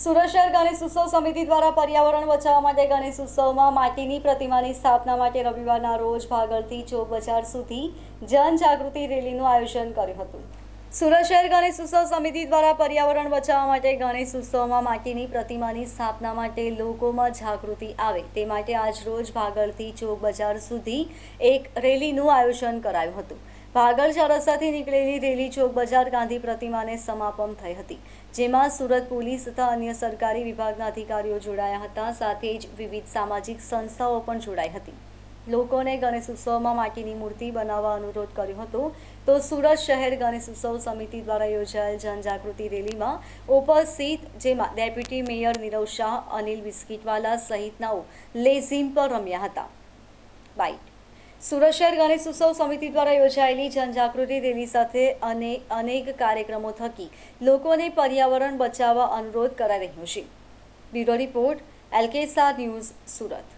સુરત શહેર ગણેશ ઉત્સવ સમિતિ દ્વારા પર્યાવરણ બચાવવા માટે ગણેશ ઉત્સવમાં માટીની પ્રતિમાની સ્થાપના માટે રવિવારના રોજ ભાગળથી ચોક બજાર સુધી જનજાગૃતિ રેલીનું આયોજન કર્યું હતું સુરત શહેર ગણેશ ઉત્સવ સમિતિ દ્વારા પર્યાવરણ બચાવવા માટે ગણેશ ઉત્સવમાં માટીની પ્રતિમાની સ્થાપના માટે લોકોમાં જાગૃતિ આવે તે માટે આજ રોજ ભાગળથી ચોક બજાર સુધી એક રેલીનું આયોજન કરાયું હતું ભાગળ ચારસ્તાથી નીકળેલી રેલી ચોક બજાર ગાંધી પ્રતિમાને સમાપન થઈ હતી જેમાં સુરત પોલીસ તથા અન્ય સરકારી વિભાગના અધિકારીઓ જોડાયા હતા સાથે જ વિવિધ સામાજિક સંસ્થાઓ પણ જોડાઈ હતી લોકોને ગણેશ ઉત્સવમાં માટીની મૂર્તિ બનાવવા અનુરોધ કર્યો હતો તો સુરત શહેર ગણેશ ઉત્સવ સમિતિ દ્વારા યોજાયેલ જનજાગૃતિ રેલીમાં ઉપસ્થિત જેમાં ડેપ્યુટી મેયર નીરવ શાહ અનિલ બિસ્કીટવાલા સહિતનાઓ લેઝિમ પર રમ્યા હતા બાઇટ સુરત શહેર ગણેશ ઉત્સવ સમિતિ દ્વારા યોજાયેલી જનજાગૃતિ રેલી સાથે અને અનેક કાર્યક્રમો થકી લોકોને પર્યાવરણ બચાવવા અનુરોધ કરાઈ રહ્યો છે bureau report LK news Surat